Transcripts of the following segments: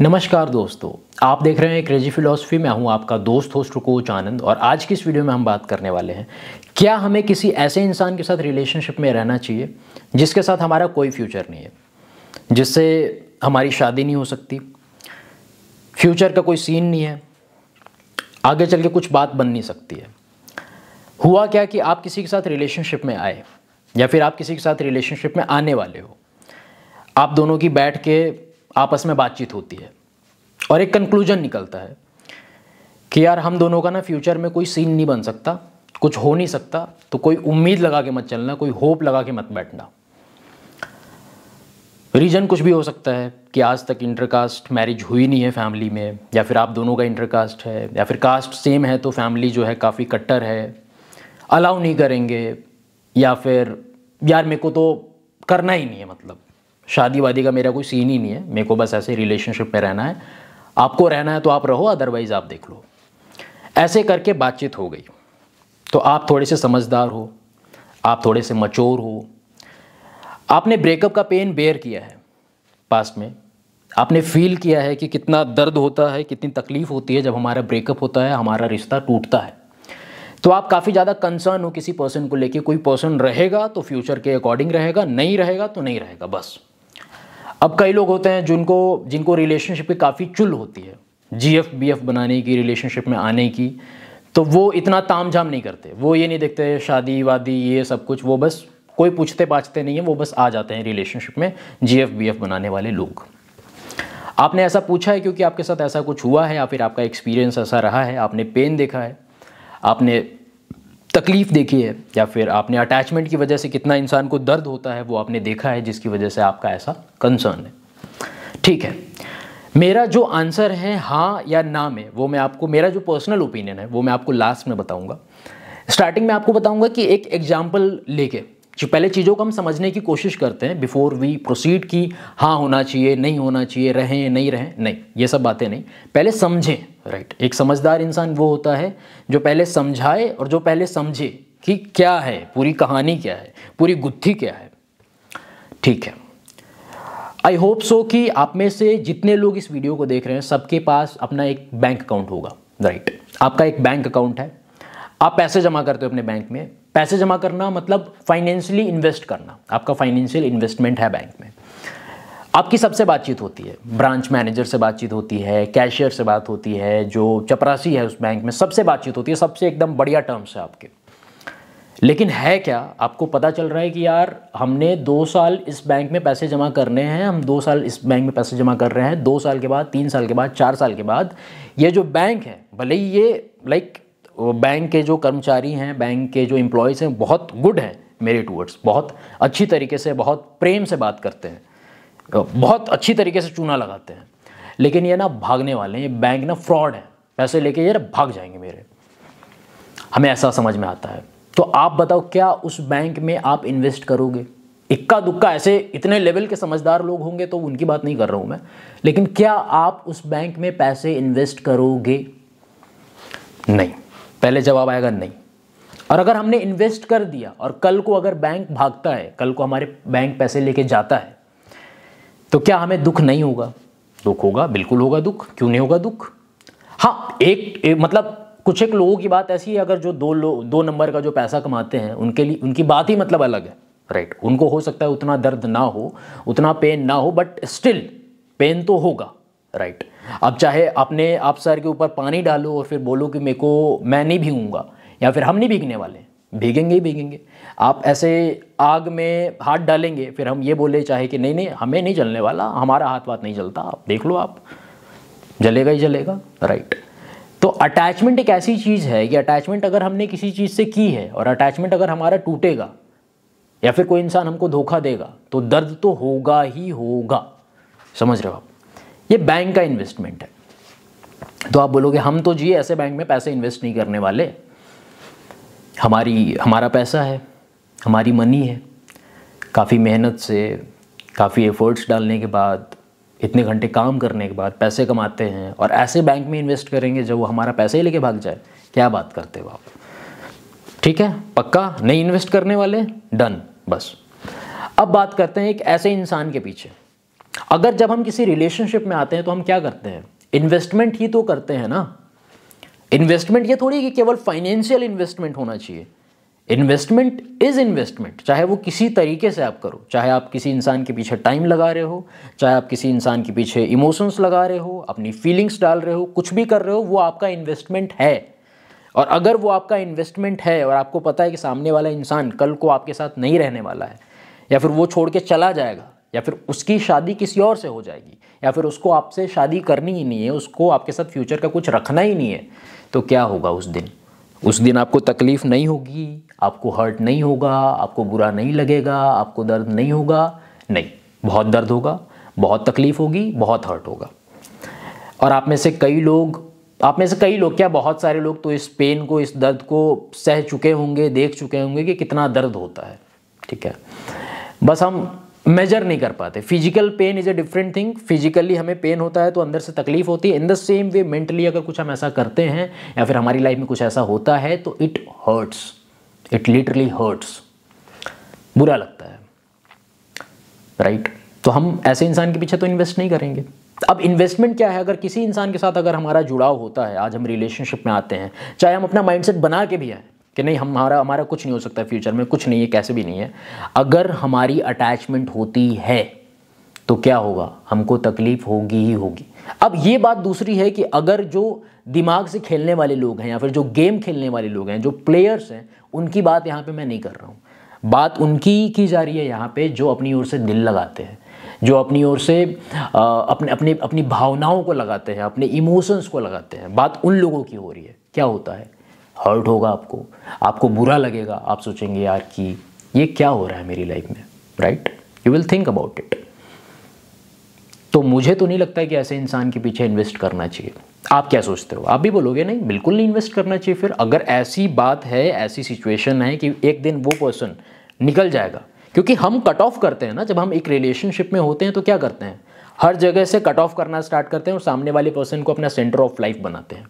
नमस्कार दोस्तों आप देख रहे हैं क्रेजी फिलोसफी में हूं आपका दोस्त होस्ट कोच आनंद और आज की इस वीडियो में हम बात करने वाले हैं क्या हमें किसी ऐसे इंसान के साथ रिलेशनशिप में रहना चाहिए जिसके साथ हमारा कोई फ्यूचर नहीं है जिससे हमारी शादी नहीं हो सकती फ्यूचर का कोई सीन नहीं है आगे चल के कुछ बात बन नहीं सकती है हुआ क्या कि आप किसी के साथ रिलेशनशिप में आए या फिर आप किसी के साथ रिलेशनशिप में आने वाले हो आप दोनों की बैठ के आपस में बातचीत होती है और एक कंक्लूजन निकलता है कि यार हम दोनों का ना फ्यूचर में कोई सीन नहीं बन सकता कुछ हो नहीं सकता तो कोई उम्मीद लगा के मत चलना कोई होप लगा के मत बैठना रीजन कुछ भी हो सकता है कि आज तक इंटरकास्ट मैरिज हुई नहीं है फैमिली में या फिर आप दोनों का इंटरकास्ट है या फिर कास्ट सेम है तो फैमिली जो है काफ़ी कट्टर है अलाउ नहीं करेंगे या फिर यार मेरे को तो करना ही नहीं है मतलब शादी वादी का मेरा कोई सीन ही नहीं है मेरे को बस ऐसे रिलेशनशिप में रहना है आपको रहना है तो आप रहो अदरवाइज़ आप देख लो ऐसे करके बातचीत हो गई तो आप थोड़े से समझदार हो आप थोड़े से मचोर हो आपने ब्रेकअप का पेन बेयर किया है पास में आपने फील किया है कि कितना दर्द होता है कितनी तकलीफ़ होती है जब हमारा ब्रेकअप होता है हमारा रिश्ता टूटता है तो आप काफ़ी ज़्यादा कंसर्न हो किसी पर्सन को लेके कोई पर्सन रहेगा तो फ्यूचर के अकॉर्डिंग रहेगा नहीं रहेगा तो नहीं रहेगा बस अब कई लोग होते हैं जिनको जिनको रिलेशनशिप की काफ़ी चुल होती है जी एफ बी एफ बनाने की रिलेशनशिप में आने की तो वो इतना ताम झाम नहीं करते वो ये नहीं देखते शादी वादी ये सब कुछ वो बस कोई पूछते पाछते नहीं है वो बस आ जाते हैं रिलेशनशिप में जी एफ बी एफ बनाने वाले लोग आपने ऐसा पूछा है क्योंकि आपके साथ ऐसा कुछ हुआ है या फिर आपका एक्सपीरियंस ऐसा रहा है आपने पेन देखा है आपने तकलीफ़ देखी है या फिर आपने अटैचमेंट की वजह से कितना इंसान को दर्द होता है वो आपने देखा है जिसकी वजह से आपका ऐसा कंसर्न है ठीक है मेरा जो आंसर है हाँ या ना में वो मैं आपको मेरा जो पर्सनल ओपिनियन है वो मैं आपको लास्ट में बताऊंगा स्टार्टिंग में आपको बताऊंगा कि एक एग्जाम्पल लेके जो पहले चीज़ों को हम समझने की कोशिश करते हैं बिफोर वी प्रोसीड की हाँ होना चाहिए नहीं होना चाहिए रहें नहीं रहें नहीं ये सब बातें नहीं पहले समझें राइट एक समझदार इंसान वो होता है जो पहले समझाए और जो पहले समझे कि क्या है पूरी कहानी क्या है पूरी गुत्थी क्या है ठीक है आई होप सो कि आप में से जितने लोग इस वीडियो को देख रहे हैं सबके पास अपना एक बैंक अकाउंट होगा राइट आपका एक बैंक अकाउंट है आप पैसे जमा करते हो अपने बैंक में पैसे जमा करना मतलब फाइनेंशियली इन्वेस्ट करना आपका फाइनेंशियल इन्वेस्टमेंट है बैंक में आपकी सबसे बातचीत होती है ब्रांच मैनेजर से बातचीत होती है कैशियर से बात होती है जो चपरासी है उस बैंक में सबसे बातचीत होती है सबसे एकदम बढ़िया टर्म्स है आपके लेकिन है क्या आपको पता चल रहा है कि यार हमने दो साल इस बैंक में पैसे जमा करने हैं हम दो साल इस बैंक में पैसे जमा कर रहे हैं दो साल के बाद तीन साल के बाद चार साल के बाद ये जो बैंक है भले ही ये लाइक बैंक के जो कर्मचारी हैं बैंक के जो एम्प्लॉयज़ हैं बहुत गुड हैं मेरे टूवर्ड्स बहुत अच्छी तरीके से बहुत प्रेम से बात करते हैं बहुत अच्छी तरीके से चूना लगाते हैं लेकिन ये ना भागने वाले हैं ये बैंक ना फ्रॉड है पैसे लेके यार भाग जाएंगे मेरे हमें ऐसा समझ में आता है तो आप बताओ क्या उस बैंक में आप इन्वेस्ट करोगे इक्का दुक्का ऐसे इतने लेवल के समझदार लोग होंगे तो उनकी बात नहीं कर रहा हूँ मैं लेकिन क्या आप उस बैंक में पैसे इन्वेस्ट करोगे नहीं पहले जवाब आएगा नहीं और अगर हमने इन्वेस्ट कर दिया और कल को अगर बैंक भागता है कल को हमारे बैंक पैसे लेके जाता है तो क्या हमें दुख नहीं होगा दुख होगा बिल्कुल होगा दुख क्यों नहीं होगा दुख हाँ एक, एक मतलब कुछ एक लोगों की बात ऐसी है अगर जो दो लोग दो नंबर का जो पैसा कमाते हैं उनके लिए उनकी बात ही मतलब अलग है राइट उनको हो सकता है उतना दर्द ना हो उतना पेन ना हो बट स्टिल पेन तो होगा राइट अब चाहे अपने आप सर के ऊपर पानी डालो और फिर बोलो कि मेरे को मैं नहीं भीगूंगा या फिर हम नहीं भीगने वाले भीगेंगे ही भीगेंगे आप ऐसे आग में हाथ डालेंगे फिर हम ये बोले चाहे कि नहीं नहीं हमें नहीं जलने वाला हमारा हाथ वाथ नहीं जलता आप देख लो आप जलेगा ही जलेगा राइट तो अटैचमेंट एक ऐसी चीज़ है कि अटैचमेंट अगर हमने किसी चीज़ से की है और अटैचमेंट अगर हमारा टूटेगा या फिर कोई इंसान हमको धोखा देगा तो दर्द तो होगा ही होगा समझ रहे हो आप ये बैंक का इन्वेस्टमेंट है तो आप बोलोगे हम तो जी ऐसे बैंक में पैसे इन्वेस्ट नहीं करने वाले हमारी हमारा पैसा है हमारी मनी है काफ़ी मेहनत से काफ़ी एफर्ट्स डालने के बाद इतने घंटे काम करने के बाद पैसे कमाते हैं और ऐसे बैंक में इन्वेस्ट करेंगे जब वो हमारा पैसा ही लेके भाग जाए क्या बात करते हो आप ठीक है पक्का नहीं इन्वेस्ट करने वाले डन बस अब बात करते हैं एक ऐसे इंसान के पीछे अगर जब हम किसी रिलेशनशिप में आते हैं तो हम क्या करते हैं इन्वेस्टमेंट ही तो करते हैं ना इन्वेस्टमेंट ये थोड़ी कि केवल फाइनेंशियल इन्वेस्टमेंट होना चाहिए इन्वेस्टमेंट इज़ इन्वेस्टमेंट चाहे वो किसी तरीके से आप करो चाहे आप किसी इंसान के पीछे टाइम लगा रहे हो चाहे आप किसी इंसान के पीछे इमोशंस लगा रहे हो अपनी फीलिंग्स डाल रहे हो कुछ भी कर रहे हो वो आपका इन्वेस्टमेंट है और अगर वो आपका इन्वेस्टमेंट है और आपको पता है कि सामने वाला इंसान कल को आपके साथ नहीं रहने वाला है या फिर वो छोड़ के चला जाएगा या फिर उसकी शादी किसी और से हो जाएगी या फिर उसको आपसे शादी करनी ही नहीं है उसको आपके साथ फ्यूचर का कुछ रखना ही नहीं है तो क्या होगा उस दिन उस दिन आपको तकलीफ़ नहीं होगी आपको हर्ट नहीं होगा आपको बुरा नहीं लगेगा आपको दर्द नहीं होगा नहीं बहुत दर्द होगा बहुत तकलीफ़ होगी बहुत हर्ट होगा और आप में से कई लोग आप में से कई लोग क्या बहुत सारे लोग तो इस पेन को इस दर्द को सह चुके होंगे देख चुके होंगे कि कितना दर्द होता है ठीक है बस हम मेजर नहीं कर पाते physical pain is a different thing physically हमें पेन होता है तो अंदर से तकलीफ होती है in the same way mentally अगर कुछ हम ऐसा करते हैं या फिर हमारी लाइफ में कुछ ऐसा होता है तो it hurts it literally hurts बुरा लगता है राइट right? तो हम ऐसे इंसान के पीछे तो इन्वेस्ट नहीं करेंगे अब इन्वेस्टमेंट क्या है अगर किसी इंसान के साथ अगर हमारा जुड़ाव होता है आज हम रिलेशनशिप में आते हैं चाहे हम अपना माइंडसेट बना के भी आए कि नहीं हमारा हमारा कुछ नहीं हो सकता फ्यूचर में कुछ नहीं है कैसे भी नहीं है अगर हमारी अटैचमेंट होती है तो क्या होगा हमको तकलीफ होगी ही होगी अब ये बात दूसरी है कि अगर जो दिमाग से खेलने वाले लोग हैं या फिर जो गेम खेलने वाले लोग हैं जो प्लेयर्स हैं उनकी बात यहाँ पे मैं नहीं कर रहा हूँ बात उनकी की जा रही है यहाँ पे जो अपनी ओर से दिल लगाते हैं जो अपनी ओर से अपने अपने अपनी भावनाओं को लगाते हैं अपने इमोशंस को लगाते हैं बात उन लोगों की हो रही है क्या होता है हर्ट होगा आपको आपको बुरा लगेगा आप सोचेंगे यार कि ये क्या हो रहा है मेरी लाइफ में right you will think about it तो मुझे तो नहीं लगता है कि ऐसे इंसान के पीछे इन्वेस्ट करना चाहिए आप क्या सोचते हो आप भी बोलोगे नहीं बिल्कुल नहीं इन्वेस्ट करना चाहिए फिर अगर ऐसी बात है ऐसी सिचुएशन है कि एक दिन वो पर्सन निकल जाएगा क्योंकि हम कट ऑफ करते हैं ना जब हम एक रिलेशनशिप में होते हैं तो क्या करते हैं हर जगह से कट ऑफ करना स्टार्ट करते हैं और सामने वाले पर्सन को अपना सेंटर ऑफ लाइफ बनाते हैं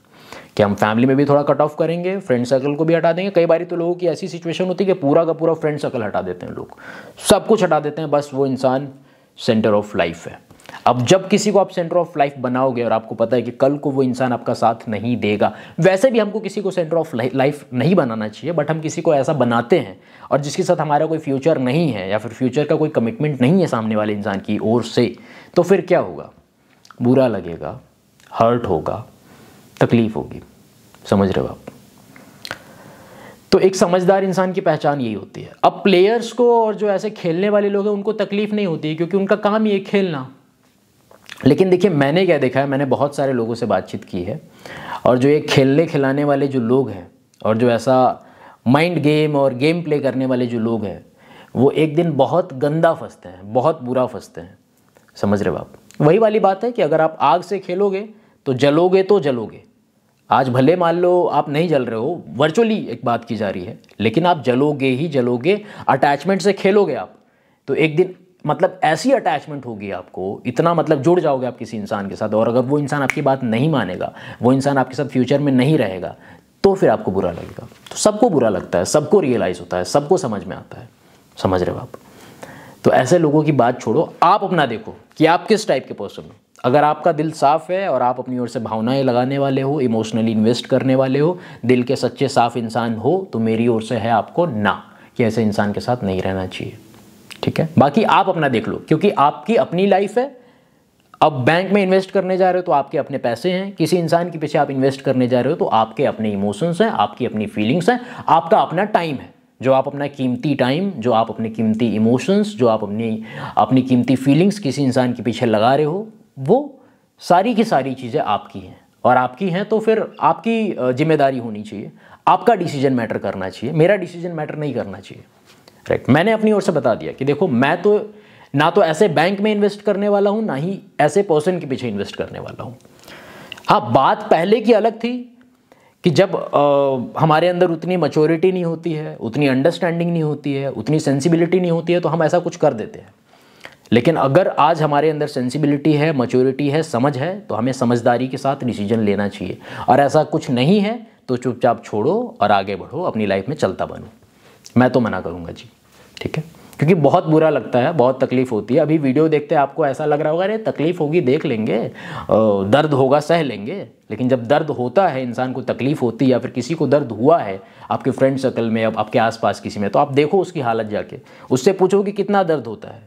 कि हम फैमिली में भी थोड़ा कट ऑफ करेंगे फ्रेंड सर्कल को भी हटा देंगे कई बार तो लोगों की ऐसी सिचुएशन होती है कि पूरा का पूरा फ्रेंड सर्कल हटा देते हैं लोग सब कुछ हटा देते हैं बस वो इंसान सेंटर ऑफ लाइफ है अब जब किसी को आप सेंटर ऑफ लाइफ बनाओगे और आपको पता है कि कल को वो इंसान आपका साथ नहीं देगा वैसे भी हमको किसी को सेंटर ऑफ लाइफ नहीं बनाना चाहिए बट हम किसी को ऐसा बनाते हैं और जिसके साथ हमारा कोई फ्यूचर नहीं है या फिर फ्यूचर का कोई कमिटमेंट नहीं है सामने वाले इंसान की ओर से तो फिर क्या होगा बुरा लगेगा हर्ट होगा तकलीफ होगी समझ रहे हो आप तो एक समझदार इंसान की पहचान यही होती है अब प्लेयर्स को और जो ऐसे खेलने वाले लोग हैं उनको तकलीफ नहीं होती है क्योंकि उनका काम ये खेलना लेकिन देखिए मैंने क्या देखा है मैंने बहुत सारे लोगों से बातचीत की है और जो ये खेलने खिलाने वाले जो लोग हैं और जो ऐसा माइंड गेम और गेम प्ले करने वाले जो लोग हैं वो एक दिन बहुत गंदा फंसते हैं बहुत बुरा फंसते हैं समझ रहे हो आप वही वाली बात है कि अगर आप आग से खेलोगे तो जलोगे तो जलोगे आज भले मान लो आप नहीं जल रहे हो वर्चुअली एक बात की जा रही है लेकिन आप जलोगे ही जलोगे अटैचमेंट से खेलोगे आप तो एक दिन मतलब ऐसी अटैचमेंट होगी आपको इतना मतलब जुड़ जाओगे आप किसी इंसान के साथ और अगर वो इंसान आपकी बात नहीं मानेगा वो इंसान आपके साथ फ्यूचर में नहीं रहेगा तो फिर आपको बुरा लगेगा तो सबको बुरा लगता है सबको रियलाइज़ होता है सबको समझ में आता है समझ रहे हो आप तो ऐसे लोगों की बात छोड़ो आप अपना देखो कि आप किस टाइप के पर्सन हो अगर आपका दिल साफ़ है और आप अपनी ओर से भावनाएं लगाने वाले हो इमोशनली इन्वेस्ट करने वाले हो दिल के सच्चे साफ़ इंसान हो तो मेरी ओर से है आपको ना कि ऐसे इंसान के साथ नहीं रहना चाहिए ठीक है बाकी आप अपना देख लो क्योंकि आपकी अपनी लाइफ है अब बैंक में इन्वेस्ट करने जा रहे हो तो आपके अपने पैसे हैं किसी इंसान के पीछे आप इन्वेस्ट करने जा रहे हो तो आपके अपने इमोशंस हैं आपकी अपनी फीलिंग्स हैं आपका अपना टाइम है जो आप अपना कीमती टाइम जो आप अपने कीमती इमोशंस जो आप अपनी अपनी कीमती फीलिंग्स किसी इंसान के पीछे लगा रहे हो वो सारी की सारी चीज़ें आपकी हैं और आपकी हैं तो फिर आपकी जिम्मेदारी होनी चाहिए आपका डिसीजन मैटर करना चाहिए मेरा डिसीजन मैटर नहीं करना चाहिए राइट मैंने अपनी ओर से बता दिया कि देखो मैं तो ना तो ऐसे बैंक में इन्वेस्ट करने वाला हूँ ना ही ऐसे पर्सन के पीछे इन्वेस्ट करने वाला हूँ हाँ बात पहले की अलग थी कि जब आ, हमारे अंदर उतनी मचोरिटी नहीं होती है उतनी अंडरस्टैंडिंग नहीं होती है उतनी सेंसिबिलिटी नहीं होती है तो हम ऐसा कुछ कर देते हैं लेकिन अगर आज हमारे अंदर सेंसिबिलिटी है मच्योरिटी है समझ है तो हमें समझदारी के साथ डिसीजन लेना चाहिए और ऐसा कुछ नहीं है तो चुपचाप छोड़ो और आगे बढ़ो अपनी लाइफ में चलता बनो मैं तो मना करूँगा जी ठीक है क्योंकि बहुत बुरा लगता है बहुत तकलीफ़ होती है अभी वीडियो देखते हैं आपको ऐसा लग रहा होगा अरे तकलीफ़ होगी देख लेंगे दर्द होगा सह लेंगे लेकिन जब दर्द होता है इंसान को तकलीफ़ होती है या फिर किसी को दर्द हुआ है आपके फ्रेंड सर्कल में अब आपके आसपास किसी में तो आप देखो उसकी हालत जाके उससे पूछो कि कितना दर्द होता है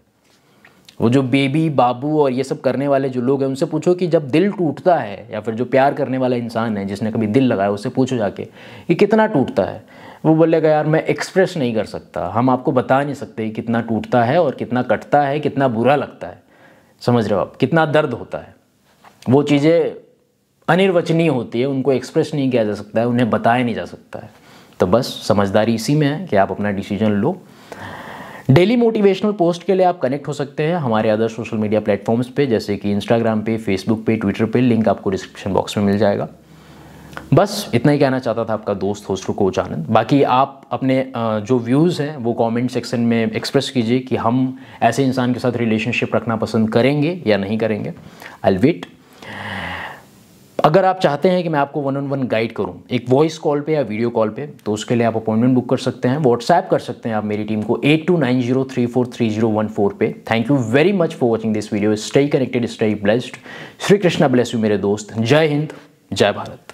वो जो बेबी बाबू और ये सब करने वाले जो लोग हैं उनसे पूछो कि जब दिल टूटता है या फिर जो प्यार करने वाला इंसान है जिसने कभी दिल लगाया उससे पूछो जाके कि कितना टूटता है वो बोलेगा यार मैं एक्सप्रेस नहीं कर सकता हम आपको बता नहीं सकते कि कितना टूटता है और कितना कटता है कितना बुरा लगता है समझ रहे हो आप कितना दर्द होता है वो चीज़ें अनिर्वचनीय होती है उनको एक्सप्रेस नहीं किया जा सकता है उन्हें बताया नहीं जा सकता है तो बस समझदारी इसी में है कि आप अपना डिसीजन लो डेली मोटिवेशनल पोस्ट के लिए आप कनेक्ट हो सकते हैं हमारे अदर सोशल मीडिया प्लेटफॉर्म्स पे जैसे कि इंस्टाग्राम पे फेसबुक पे ट्विटर पे लिंक आपको डिस्क्रिप्शन बॉक्स में मिल जाएगा बस इतना ही कहना चाहता था आपका दोस्त होस्ट कोच आनंद बाकी आप अपने जो व्यूज़ हैं वो कमेंट सेक्शन में एक्सप्रेस कीजिए कि हम ऐसे इंसान के साथ रिलेशनशिप रखना पसंद करेंगे या नहीं करेंगे आई वेट अगर आप चाहते हैं कि मैं आपको वन ऑन वन गाइड करूं एक वॉइस कॉल पे या वीडियो कॉल पे तो उसके लिए आप अपॉइंटमेंट बुक कर सकते हैं व्हाट्सएप कर सकते हैं आप मेरी टीम को eight two nine zero three four three zero one four पे thank you very much for watching this video stay connected stay blessed Shri Krishna bless you मेरे दोस्त जय हिंद जय भारत